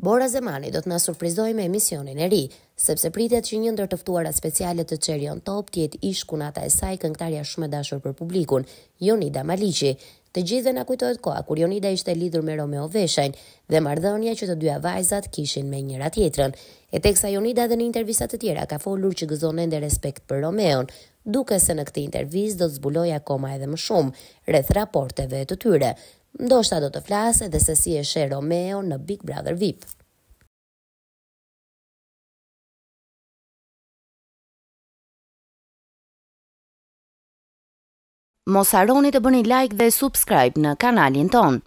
Bora Zemani do të na surprizojë me emisionin e ri, sepse pritet që një ndër të ftuara speciale të Cherion Top të jetë ish kunata e saj këngëtarja shumë e dashur për publikun, Jonida Maliqi. Të gjithë na kujtohet koha kur Jonida ishte lidhur me Romeo Veshajn dhe marrëdhënia që të dyja vajzat kishin me njëra tjetrën. E teksa Jonida dhe në intervista të tjera ka folur që gëzon ende respekt për Romeon, duke se në këtë intervistë do të zbuloj akoma edhe më shumë rreth raporteve të tyre. Ndoshta do të flasë edhe se si e sheh Romeo në Big Brother VIP. Mos haroni të bëni like dhe subscribe në kanalin tonë.